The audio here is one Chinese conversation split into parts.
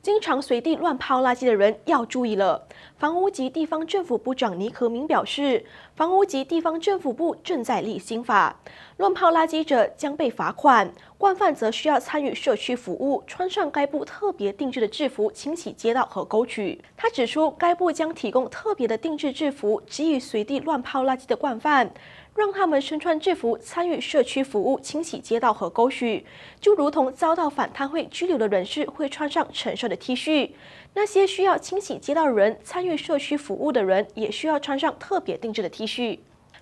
经常随地乱抛垃圾的人要注意了。房屋及地方政府部长尼科明表示，房屋及地方政府部正在立新法，乱抛垃圾者将被罚款。惯犯则需要参与社区服务，穿上该部特别定制的制服，清洗街道和沟渠。他指出，该部将提供特别的定制制服，给予随地乱抛垃圾的惯犯，让他们身穿制服参与社区服务，清洗街道和沟渠，就如同遭到反贪会拘留的人士会穿上橙色的 T 恤。那些需要清洗街道人、参与社区服务的人，也需要穿上特别定制的 T 恤。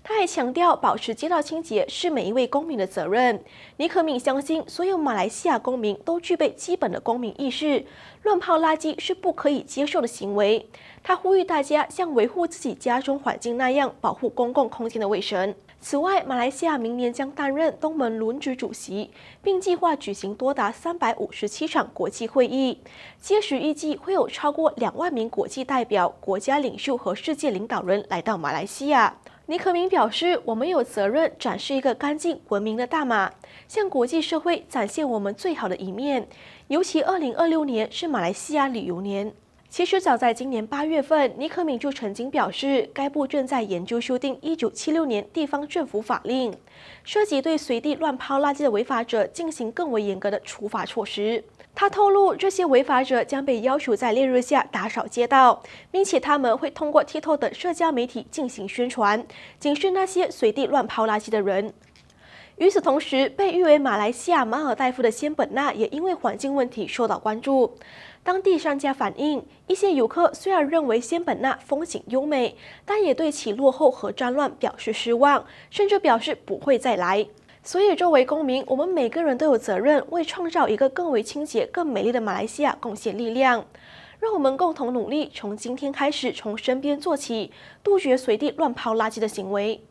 他还强调，保持街道清洁是每一位公民的责任。尼可敏相信，所有马来西亚公民都具备基本的公民意识。乱抛垃圾是不可以接受的行为。他呼吁大家像维护自己家中环境那样，保护公共空间的卫生。此外，马来西亚明年将担任东盟轮值主席，并计划举行多达三百五十七场国际会议。届时预计会有超过两万名国际代表、国家领袖和世界领导人来到马来西亚。尼克敏表示：“我们有责任展示一个干净、文明的大马，向国际社会展现我们最好的一面。尤其2026年是马来西亚旅游年。”其实，早在今年八月份，尼克敏就曾经表示，该部正在研究修订1976年地方政府法令，涉及对随地乱抛垃圾的违法者进行更为严格的处罚措施。他透露，这些违法者将被要求在烈日下打扫街道，并且他们会通过剔透的社交媒体进行宣传，警示那些随地乱抛垃圾的人。与此同时，被誉为马来西亚马尔代夫的仙本那也因为环境问题受到关注。当地商家反映，一些游客虽然认为仙本那风景优美，但也对其落后和脏乱表示失望，甚至表示不会再来。所以，作为公民，我们每个人都有责任为创造一个更为清洁、更美丽的马来西亚贡献力量。让我们共同努力，从今天开始，从身边做起，杜绝随地乱抛垃圾的行为。